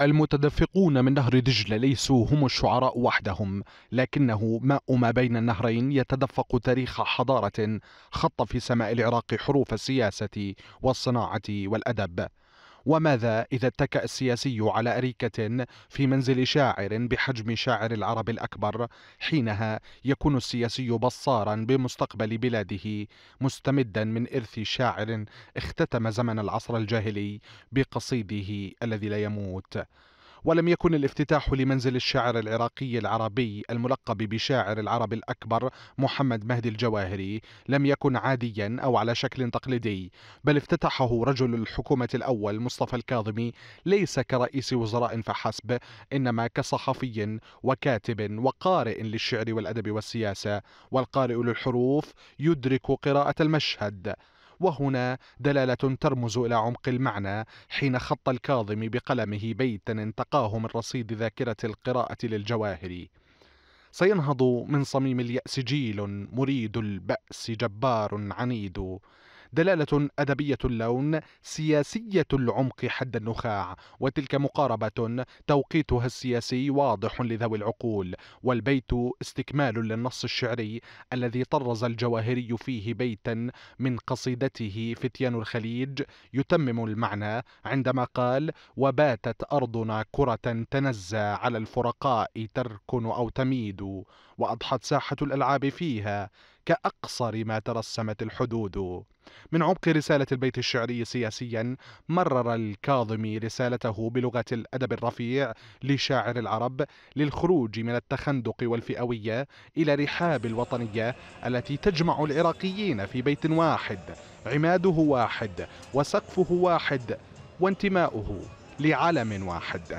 المتدفقون من نهر دجلة ليسوا هم الشعراء وحدهم لكنه ماء ما بين النهرين يتدفق تاريخ حضارة خط في سماء العراق حروف السياسة والصناعة والأدب وماذا إذا اتكأ السياسي على أريكة في منزل شاعر بحجم شاعر العرب الأكبر حينها يكون السياسي بصارا بمستقبل بلاده مستمدا من إرث شاعر اختتم زمن العصر الجاهلي بقصيده الذي لا يموت ولم يكن الافتتاح لمنزل الشاعر العراقي العربي الملقب بشاعر العرب الأكبر محمد مهدي الجواهري لم يكن عاديا أو على شكل تقليدي بل افتتحه رجل الحكومة الأول مصطفى الكاظمي ليس كرئيس وزراء فحسب إنما كصحفي وكاتب وقارئ للشعر والأدب والسياسة والقارئ للحروف يدرك قراءة المشهد وهنا دلالة ترمز إلى عمق المعنى حين خط الكاظم بقلمه بيتا انتقاه من رصيد ذاكرة القراءة للجواهر سينهض من صميم اليأس جيل مريد البأس جبار عنيد دلالة أدبية اللون سياسية العمق حد النخاع وتلك مقاربة توقيتها السياسي واضح لذوي العقول والبيت استكمال للنص الشعري الذي طرز الجواهري فيه بيتا من قصيدته فتيان الخليج يتمم المعنى عندما قال وباتت أرضنا كرة تنزى على الفرقاء تركن أو تميد وأضحت ساحة الألعاب فيها كأقصر ما ترسمت الحدود من عمق رسالة البيت الشعري سياسيا مرر الكاظمي رسالته بلغة الأدب الرفيع لشاعر العرب للخروج من التخندق والفئوية إلى رحاب الوطنية التي تجمع العراقيين في بيت واحد عماده واحد وسقفه واحد وانتماؤه لعلم واحد